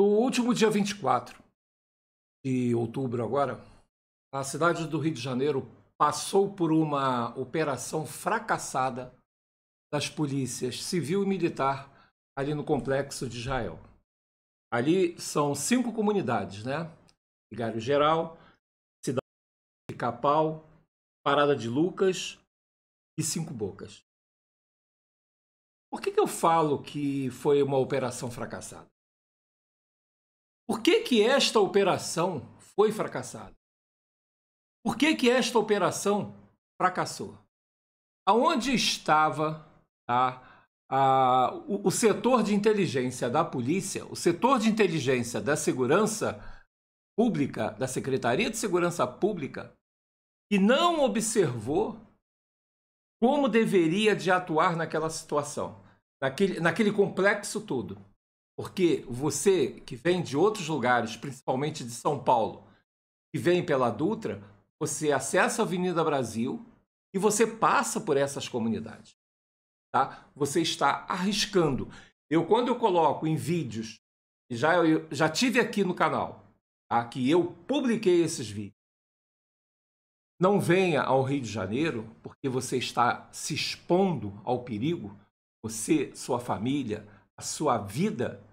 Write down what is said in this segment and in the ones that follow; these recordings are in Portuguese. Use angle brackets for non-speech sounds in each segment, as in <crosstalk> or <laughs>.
No último dia 24 de outubro agora, a cidade do Rio de Janeiro passou por uma operação fracassada das polícias civil e militar ali no complexo de Israel. Ali são cinco comunidades, né? Vigário Geral, Cidade de Capau, Parada de Lucas e Cinco Bocas. Por que, que eu falo que foi uma operação fracassada? Por que, que esta operação foi fracassada? Por que, que esta operação fracassou? Aonde estava tá, a, o, o setor de inteligência da polícia, o setor de inteligência da segurança pública, da Secretaria de Segurança Pública, que não observou como deveria de atuar naquela situação, naquele, naquele complexo todo? Porque você que vem de outros lugares, principalmente de São Paulo, que vem pela Dutra, você acessa a Avenida Brasil e você passa por essas comunidades. Tá? Você está arriscando. Eu, quando eu coloco em vídeos, já, eu, já tive aqui no canal, tá? que eu publiquei esses vídeos. Não venha ao Rio de Janeiro porque você está se expondo ao perigo, você, sua família, a sua vida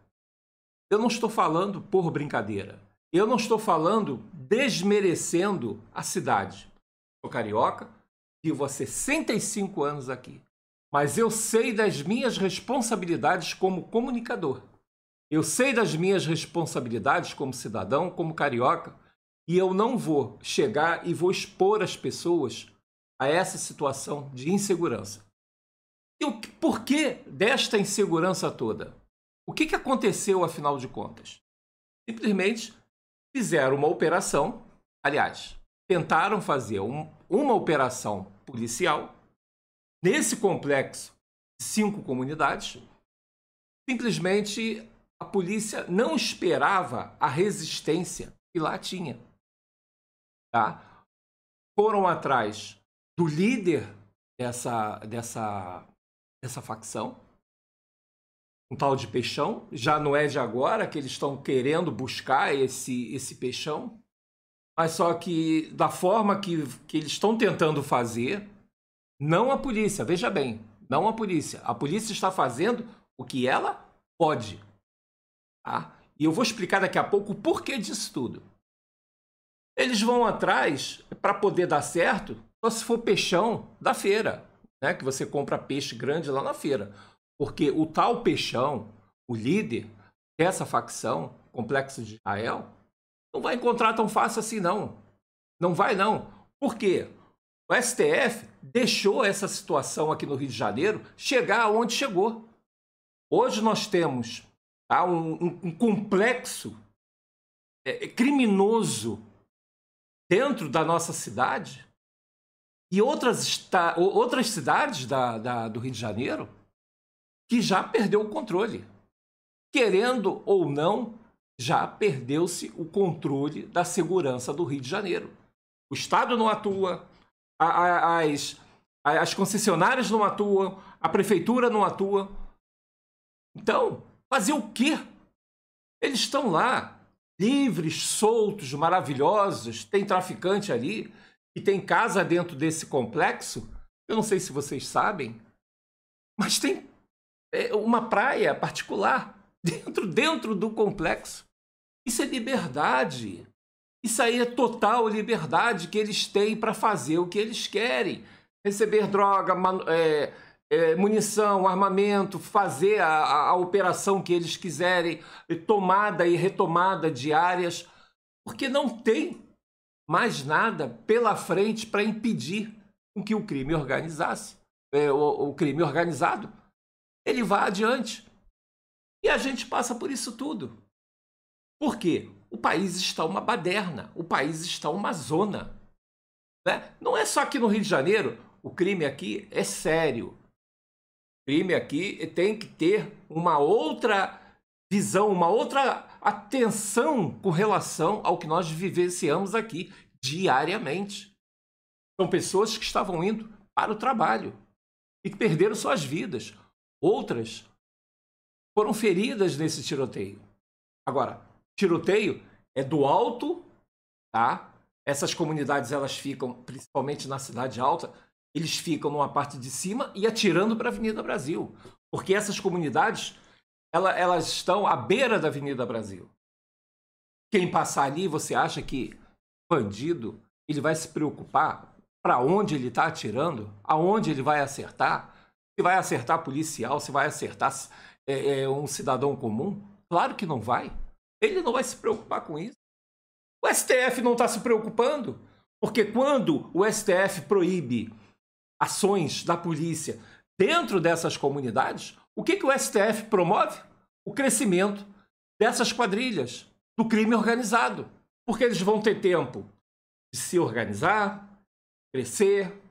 eu não estou falando por brincadeira. Eu não estou falando desmerecendo a cidade. Sou carioca, vivo há 65 anos aqui. Mas eu sei das minhas responsabilidades como comunicador. Eu sei das minhas responsabilidades como cidadão, como carioca, e eu não vou chegar e vou expor as pessoas a essa situação de insegurança. E o porquê desta insegurança toda? O que, que aconteceu, afinal de contas? Simplesmente fizeram uma operação, aliás, tentaram fazer um, uma operação policial nesse complexo de cinco comunidades. Simplesmente a polícia não esperava a resistência que lá tinha. Tá? Foram atrás do líder dessa, dessa, dessa facção, um tal de peixão. Já não é de agora que eles estão querendo buscar esse, esse peixão. Mas só que da forma que, que eles estão tentando fazer, não a polícia, veja bem, não a polícia. A polícia está fazendo o que ela pode. Tá? E eu vou explicar daqui a pouco o porquê disso tudo. Eles vão atrás, para poder dar certo, só se for peixão da feira, né? que você compra peixe grande lá na feira. Porque o tal Peixão, o líder dessa facção, Complexo de Israel, não vai encontrar tão fácil assim, não. Não vai, não. Por quê? O STF deixou essa situação aqui no Rio de Janeiro chegar aonde chegou. Hoje nós temos tá, um, um, um complexo é, é criminoso dentro da nossa cidade e outras, está, outras cidades da, da, do Rio de Janeiro que já perdeu o controle. Querendo ou não, já perdeu-se o controle da segurança do Rio de Janeiro. O Estado não atua, as, as concessionárias não atuam, a prefeitura não atua. Então, fazer o quê? Eles estão lá, livres, soltos, maravilhosos, tem traficante ali, e tem casa dentro desse complexo. Eu não sei se vocês sabem, mas tem é, uma praia particular <laughs> dentro, dentro do complexo. Isso é liberdade. Isso aí é total liberdade que eles têm para fazer o que eles querem. Receber droga, é, é, munição, armamento, fazer a, a, a operação que eles quiserem, tomada e retomada de áreas, porque não tem mais nada pela frente para impedir que o crime organizasse, é, o, o crime organizado ele vá adiante. E a gente passa por isso tudo. Por quê? O país está uma baderna, o país está uma zona. Né? Não é só aqui no Rio de Janeiro, o crime aqui é sério. O crime aqui tem que ter uma outra visão, uma outra atenção com relação ao que nós vivenciamos aqui diariamente. São pessoas que estavam indo para o trabalho e que perderam suas vidas outras foram feridas nesse tiroteio. Agora, tiroteio é do alto, tá? Essas comunidades elas ficam principalmente na cidade alta, eles ficam numa parte de cima e atirando para a Avenida Brasil, porque essas comunidades elas estão à beira da Avenida Brasil. Quem passar ali, você acha que bandido ele vai se preocupar para onde ele está atirando, aonde ele vai acertar? Se vai acertar policial, se vai acertar é, é, um cidadão comum? Claro que não vai. Ele não vai se preocupar com isso. O STF não está se preocupando, porque quando o STF proíbe ações da polícia dentro dessas comunidades, o que, que o STF promove? O crescimento dessas quadrilhas, do crime organizado. Porque eles vão ter tempo de se organizar, crescer,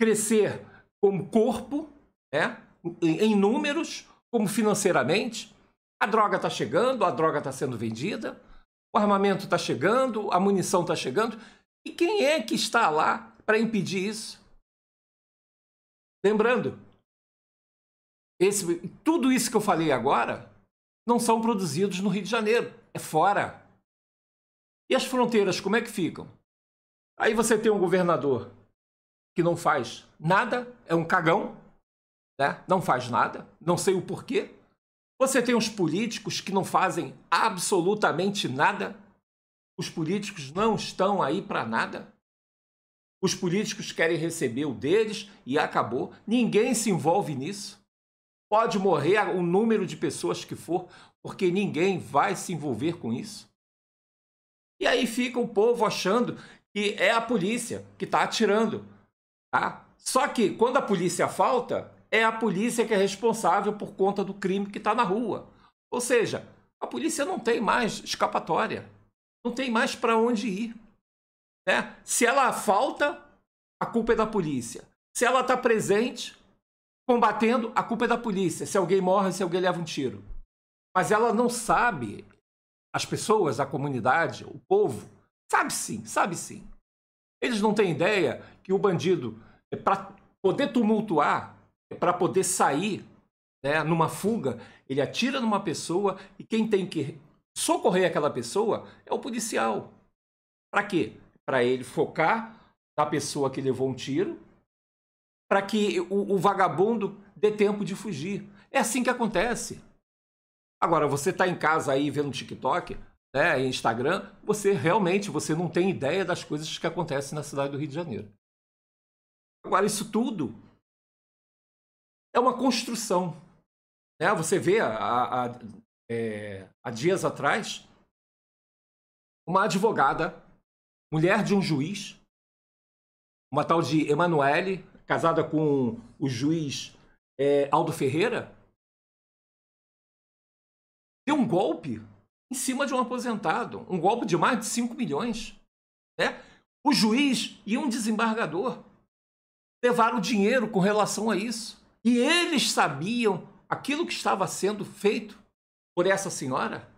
crescer como corpo né? em números, como financeiramente. A droga está chegando, a droga está sendo vendida, o armamento está chegando, a munição está chegando. E quem é que está lá para impedir isso? Lembrando, esse, tudo isso que eu falei agora não são produzidos no Rio de Janeiro, é fora. E as fronteiras, como é que ficam? Aí você tem um governador que não faz nada, é um cagão, né? não faz nada, não sei o porquê. Você tem os políticos que não fazem absolutamente nada. Os políticos não estão aí para nada. Os políticos querem receber o deles e acabou. Ninguém se envolve nisso. Pode morrer o número de pessoas que for, porque ninguém vai se envolver com isso. E aí fica o povo achando que é a polícia que está atirando. Tá? Só que quando a polícia falta, é a polícia que é responsável por conta do crime que está na rua. Ou seja, a polícia não tem mais escapatória, não tem mais para onde ir. Né? Se ela falta, a culpa é da polícia. Se ela está presente, combatendo, a culpa é da polícia. Se alguém morre, se alguém leva um tiro. Mas ela não sabe, as pessoas, a comunidade, o povo, sabe sim, sabe sim. Eles não têm ideia que o bandido, para poder tumultuar, para poder sair né, numa fuga, ele atira numa pessoa e quem tem que socorrer aquela pessoa é o policial. Para quê? Para ele focar na pessoa que levou um tiro, para que o, o, vagabundo dê tempo de fugir. É assim que acontece. Agora, você está em casa aí vendo TikTok, né, Instagram, você realmente você não tem ideia das coisas que acontecem na cidade do Rio de Janeiro. Agora, isso tudo é uma construção. Né? Você vê é, há, é, dias atrás uma advogada, mulher de um juiz, uma tal de Emanuele, casada com o juiz é, Aldo Ferreira, deu um golpe em cima de um aposentado, um golpe de mais de 5 milhões. Né? O juiz e um desembargador levaram dinheiro com relação a isso. E eles sabiam aquilo que estava sendo feito por essa senhora?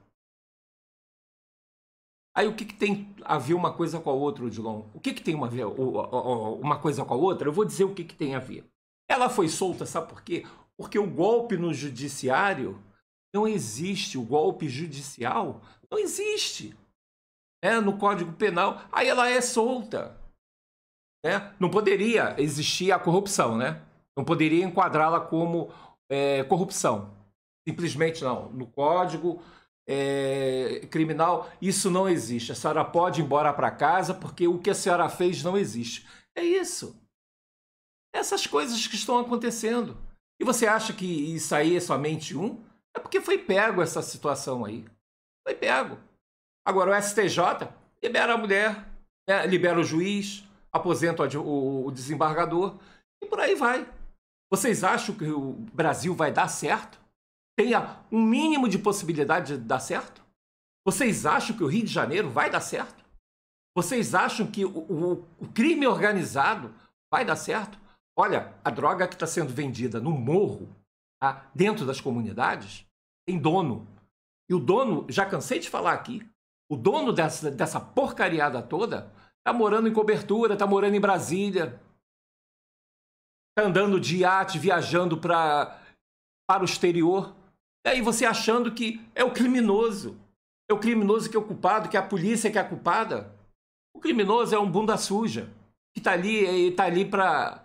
Aí o que, que tem a ver uma coisa com a outra, Odilon? O que, que tem uma, ver, uma coisa com a outra? Eu vou dizer o que, que tem a ver. Ela foi solta, sabe por quê? Porque o golpe no judiciário não existe. O golpe judicial não existe. Né? no Código Penal, aí ela é solta. Né? Não poderia existir a corrupção, né? Não poderia enquadrá-la como é, corrupção. Simplesmente não. No código é, criminal, isso não existe. A senhora pode ir embora para casa porque o que a senhora fez não existe. É isso. Essas coisas que estão acontecendo. E você acha que isso aí é somente um? É porque foi pego essa situação aí. Foi pego. Agora, o STJ libera a mulher, né? libera o juiz, aposenta o desembargador e por aí vai. Vocês acham que o Brasil vai dar certo? Tenha um mínimo de possibilidade de dar certo? Vocês acham que o Rio de Janeiro vai dar certo? Vocês acham que o, o, o crime organizado vai dar certo? Olha, a droga que está sendo vendida no morro, tá? dentro das comunidades, tem dono. E o dono, já cansei de falar aqui, o dono dessa, dessa porcariada toda está morando em cobertura, está morando em Brasília, andando de iate, viajando pra, para o exterior. E aí você achando que é o criminoso. É o criminoso que é o culpado, que é a polícia que é a culpada. O criminoso é um bunda suja que tá ali, é, tá ali para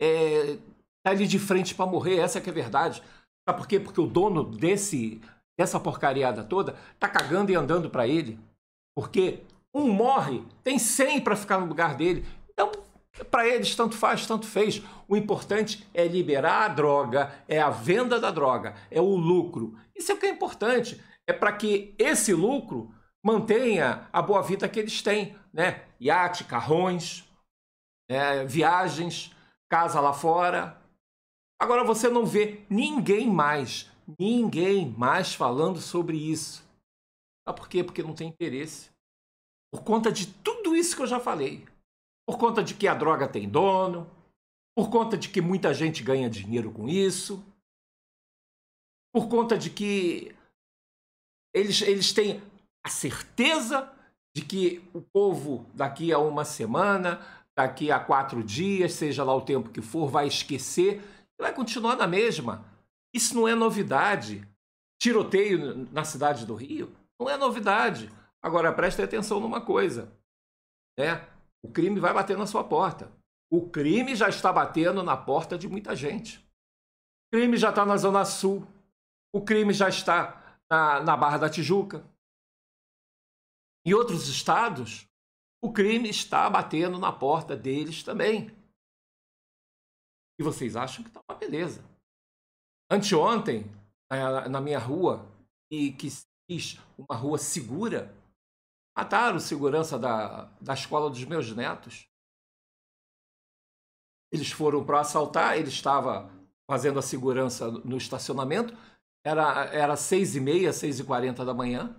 é, tá ali de frente para morrer, essa que é a verdade. Sabe por quê? Porque o dono desse dessa porcariada toda tá cagando e andando para ele. Porque um morre, tem 100 para ficar no lugar dele para eles, tanto faz, tanto fez. O importante é liberar a droga, é a venda da droga, é o lucro. Isso é o que é importante. É para que esse lucro mantenha a boa vida que eles têm, né? Iate, carrões, é, viagens, casa lá fora. Agora você não vê ninguém mais, ninguém mais falando sobre isso. Sabe por quê? Porque não tem interesse. Por conta de tudo isso que eu já falei por conta de que a droga tem dono, por conta de que muita gente ganha dinheiro com isso, por conta de que eles, eles têm a certeza de que o povo, daqui a uma semana, daqui a quatro dias, seja lá o tempo que for, vai esquecer e vai continuar na mesma. Isso não é novidade. Tiroteio na cidade do Rio não é novidade. Agora prestem atenção numa coisa, né? O crime vai bater na sua porta. O crime já está batendo na porta de muita gente. O crime já está na Zona Sul. O crime já está na, na Barra da Tijuca. Em outros estados, o crime está batendo na porta deles também. E vocês acham que está uma beleza. Anteontem, na minha rua, e que diz uma rua segura, Mataram o segurança da, da escola dos meus netos. Eles foram para assaltar, ele estava fazendo a segurança no estacionamento. Era, era seis e meia, seis e quarenta da manhã.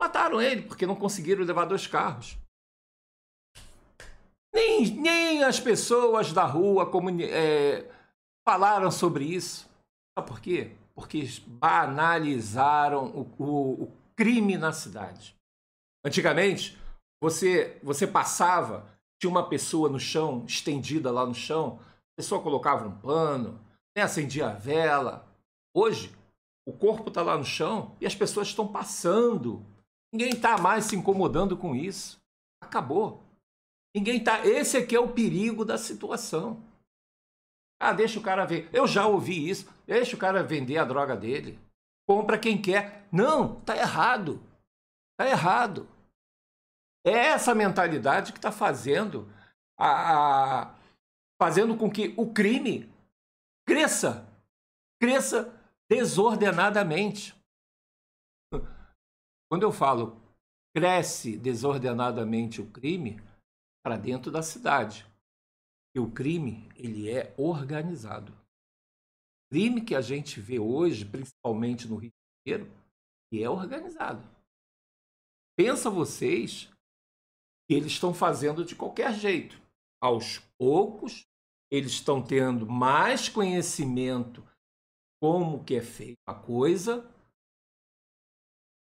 Mataram ele porque não conseguiram levar dois carros. Nem, nem as pessoas da rua é, falaram sobre isso. Sabe por quê? Porque banalizaram o, o, o crime na cidade. Antigamente, você, você passava, tinha uma pessoa no chão, estendida lá no chão, a pessoa colocava um pano, né, acendia a vela. Hoje, o corpo está lá no chão e as pessoas estão passando. Ninguém está mais se incomodando com isso. Acabou. Ninguém está. Esse aqui é o perigo da situação. Ah, deixa o cara ver. Eu já ouvi isso. Deixa o cara vender a droga dele. Compra quem quer. Não, tá errado. Tá errado. É essa mentalidade que está fazendo a, a, fazendo com que o crime cresça, cresça desordenadamente. Quando eu falo cresce desordenadamente o crime para dentro da cidade, e o crime ele é organizado. O crime que a gente vê hoje, principalmente no Rio de Janeiro, é organizado. Pensa vocês eles estão fazendo de qualquer jeito. Aos poucos, eles estão tendo mais conhecimento como que é feita a coisa,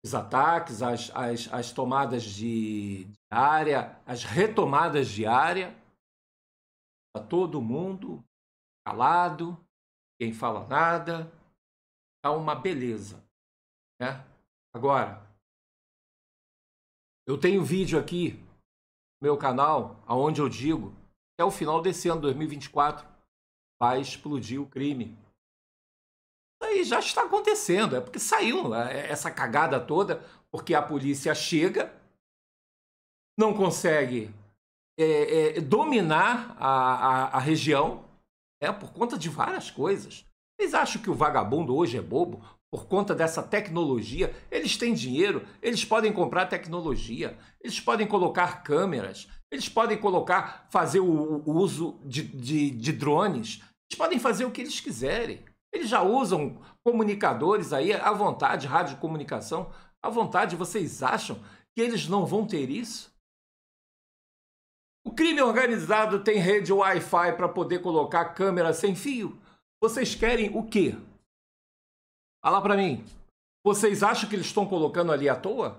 os ataques, as, as, as tomadas de, de área, as retomadas de área, a tá todo mundo calado, quem fala nada, é uma beleza. Né? Agora, eu tenho vídeo aqui meu canal, aonde eu digo, até o final desse ano, 2024, vai explodir o crime. aí já está acontecendo, é porque saiu é, essa cagada toda, porque a polícia chega, não consegue é, é, dominar a, a, a região, é por conta de várias coisas. Vocês acham que o vagabundo hoje é bobo? por conta dessa tecnologia, eles têm dinheiro, eles podem comprar tecnologia, eles podem colocar câmeras, eles podem colocar, fazer o, o uso de, de, de, drones, eles podem fazer o que eles quiserem. Eles já usam comunicadores aí à vontade, rádio comunicação à vontade. Vocês acham que eles não vão ter isso? O crime organizado tem rede Wi-Fi para poder colocar câmera sem fio. Vocês querem o quê? Fala para mim, vocês acham que eles estão colocando ali à toa?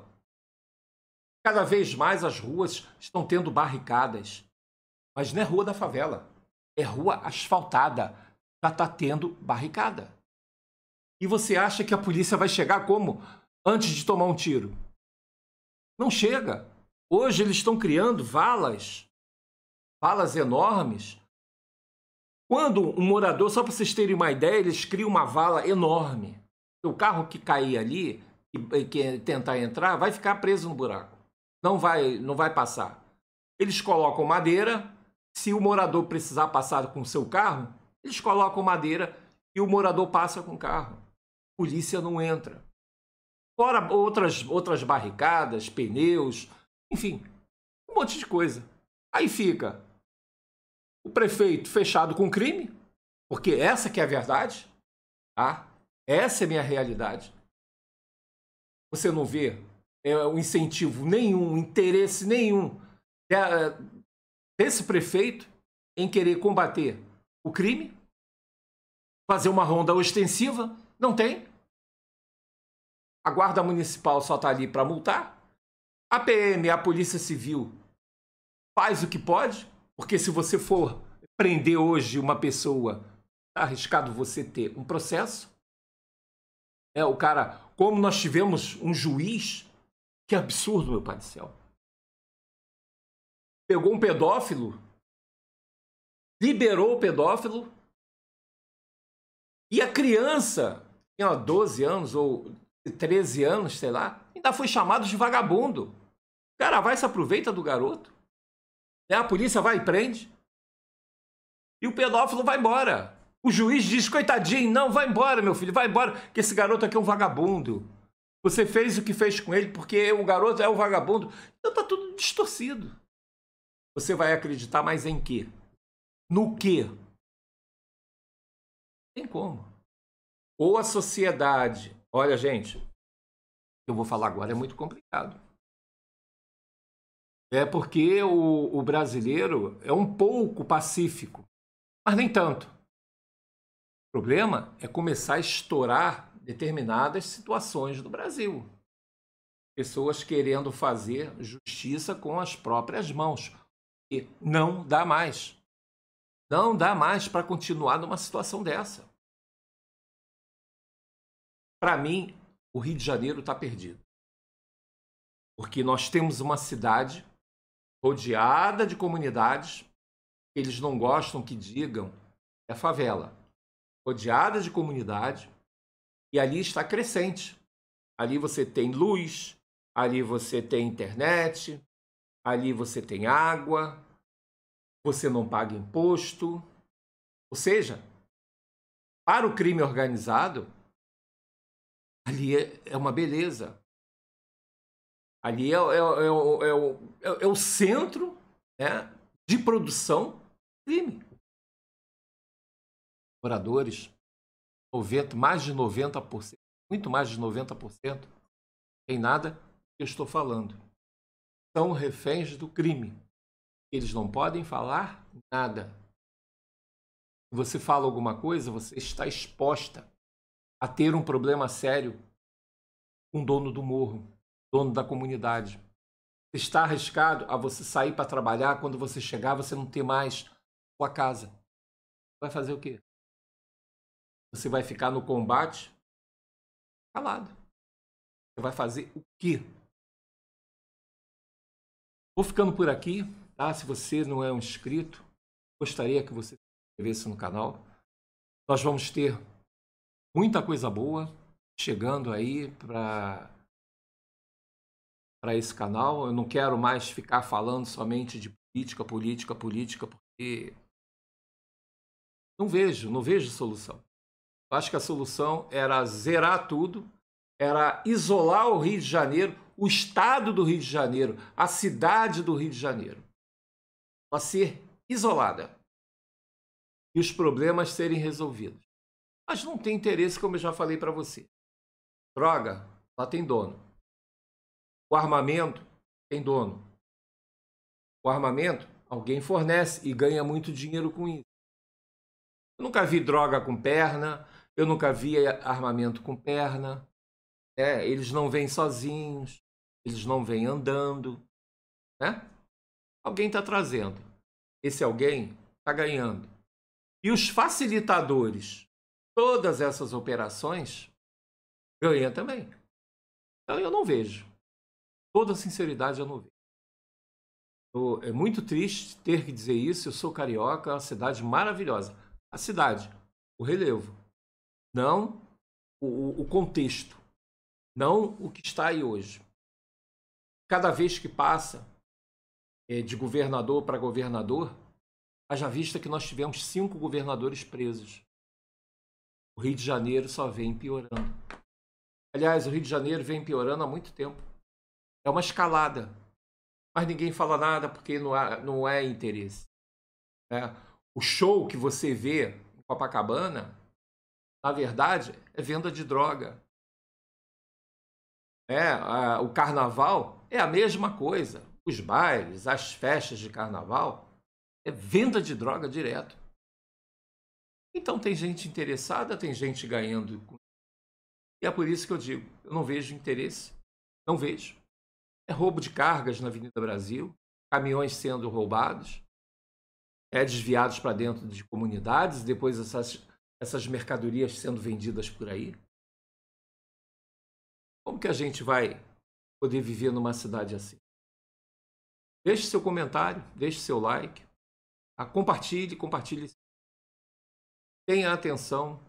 Cada vez mais as ruas estão tendo barricadas. Mas não é rua da favela, é rua asfaltada. Já está tendo barricada. E você acha que a polícia vai chegar como? Antes de tomar um tiro? Não chega. Hoje eles estão criando valas, valas enormes. Quando um morador, só para vocês terem uma ideia, eles criam uma vala enorme o carro que cair ali e que tentar entrar vai ficar preso no buraco. Não vai, não vai passar. Eles colocam madeira. Se o morador precisar passar com o seu carro, eles colocam madeira e o morador passa com o carro. Polícia não entra. Fora outras, outras barricadas, pneus, enfim, um monte de coisa. Aí fica o prefeito fechado com crime, porque essa que é a verdade, tá? Essa é a minha realidade. Você não vê é, um incentivo nenhum, interesse nenhum é, é, desse prefeito em querer combater o crime, fazer uma ronda ostensiva, não tem. A guarda municipal só está ali para multar. A PM, a Polícia Civil, faz o que pode, porque se você for prender hoje uma pessoa, está arriscado você ter um processo. É, o cara, como nós tivemos um juiz, que absurdo, meu pai do céu. Pegou um pedófilo, liberou o pedófilo, e a criança, tinha 12 anos ou 13 anos, sei lá, ainda foi chamado de vagabundo. Cara, vai se aproveita do garoto. Né? A polícia vai e prende. E o pedófilo vai embora. O juiz diz: coitadinho, não, vai embora, meu filho, vai embora, que esse garoto aqui é um vagabundo. Você fez o que fez com ele porque o garoto é um vagabundo. Então tá tudo distorcido. Você vai acreditar mais em quê? No quê? Tem como. Ou a sociedade. Olha, gente, eu vou falar agora é muito complicado. É porque o, o brasileiro é um pouco pacífico, mas nem tanto. O problema é começar a estourar determinadas situações do Brasil. Pessoas querendo fazer justiça com as próprias mãos. E não dá mais. Não dá mais para continuar numa situação dessa. Para mim, o Rio de Janeiro está perdido. Porque nós temos uma cidade rodeada de comunidades que eles não gostam que digam é favela rodeada de comunidade, e ali está crescente. Ali você tem luz, ali você tem internet, ali você tem água, você não paga imposto. Ou seja, para o crime organizado, ali é uma beleza. Ali é, é, é, é o, o, centro né, de produção crime moradores, noventa, mais de 90%, muito mais de 90%, tem nada que eu estou falando. São reféns do crime. Eles não podem falar nada. Se você fala alguma coisa, você está exposta a ter um problema sério com o dono do morro, dono da comunidade. Está arriscado a você sair para trabalhar, quando você chegar, você não ter mais sua casa. Vai fazer o quê? Você vai ficar no combate calado. Você vai fazer o quê? Vou ficando por aqui, tá? Se você não é um inscrito, gostaria que você se inscrevesse no canal. Nós vamos ter muita coisa boa chegando aí para para esse canal. Eu não quero mais ficar falando somente de política, política, política, porque não vejo, não vejo solução acho que a solução era zerar tudo, era isolar o Rio de Janeiro, o estado do Rio de Janeiro, a cidade do Rio de Janeiro, para ser isolada e os problemas serem resolvidos. Mas não tem interesse, como eu já falei para você. Droga, lá tem dono. O armamento tem dono. O armamento alguém fornece e ganha muito dinheiro com isso. Eu nunca vi droga com perna, eu nunca vi armamento com perna. Né? Eles não vêm sozinhos. Eles não vêm andando. Né? Alguém está trazendo. Esse alguém está ganhando. E os facilitadores, todas essas operações, ganham também. Então eu não vejo. Toda sinceridade eu não vejo. É muito triste ter que dizer isso. Eu sou carioca, é uma cidade maravilhosa. A cidade, o relevo, não o, o contexto, não o que está aí hoje. Cada vez que passa é, de governador para governador, haja vista que nós tivemos cinco governadores presos. O Rio de Janeiro só vem piorando. Aliás, o Rio de Janeiro vem piorando há muito tempo. É uma escalada. Mas ninguém fala nada porque não, há, não é interesse. É. O show que você vê em Copacabana na verdade, é venda de droga. É, a, o carnaval é a mesma coisa. Os bailes, as festas de carnaval, é venda de droga direto. Então tem gente interessada, tem gente ganhando. E é por isso que eu digo, eu não vejo interesse, não vejo. É roubo de cargas na Avenida Brasil, caminhões sendo roubados, é desviados para dentro de comunidades, depois essas essas mercadorias sendo vendidas por aí? Como que a gente vai poder viver numa cidade assim? Deixe seu comentário, deixe seu like, tá? compartilhe, compartilhe. Tenha atenção.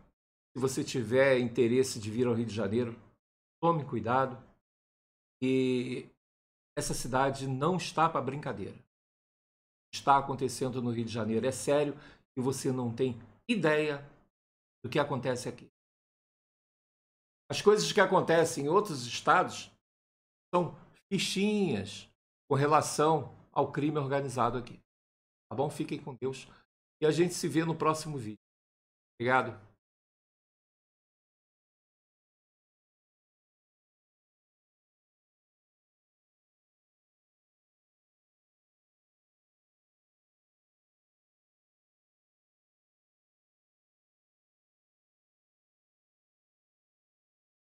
Se você tiver interesse de vir ao Rio de Janeiro, tome cuidado. E essa cidade não está para brincadeira. Está acontecendo no Rio de Janeiro é sério e você não tem ideia do que acontece aqui. As coisas que acontecem em outros estados são fichinhas com relação ao crime organizado aqui. Tá bom? Fiquem com Deus. E a gente se vê no próximo vídeo. Obrigado.